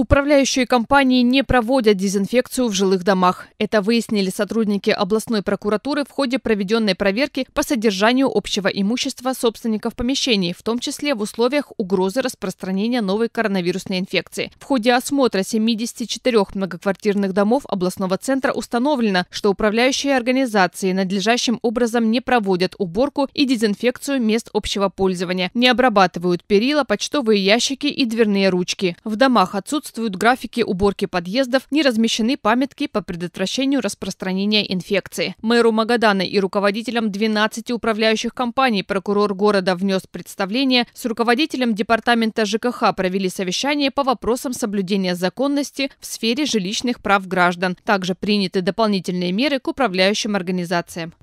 Управляющие компании не проводят дезинфекцию в жилых домах. Это выяснили сотрудники областной прокуратуры в ходе проведенной проверки по содержанию общего имущества собственников помещений, в том числе в условиях угрозы распространения новой коронавирусной инфекции. В ходе осмотра 74 многоквартирных домов областного центра установлено, что управляющие организации надлежащим образом не проводят уборку и дезинфекцию мест общего пользования, не обрабатывают перила, почтовые ящики и дверные ручки. В домах отсутствуют отсутствуют графики уборки подъездов, не размещены памятки по предотвращению распространения инфекции. Мэру Магадана и руководителям 12 управляющих компаний прокурор города внес представление. С руководителем департамента ЖКХ провели совещание по вопросам соблюдения законности в сфере жилищных прав граждан. Также приняты дополнительные меры к управляющим организациям.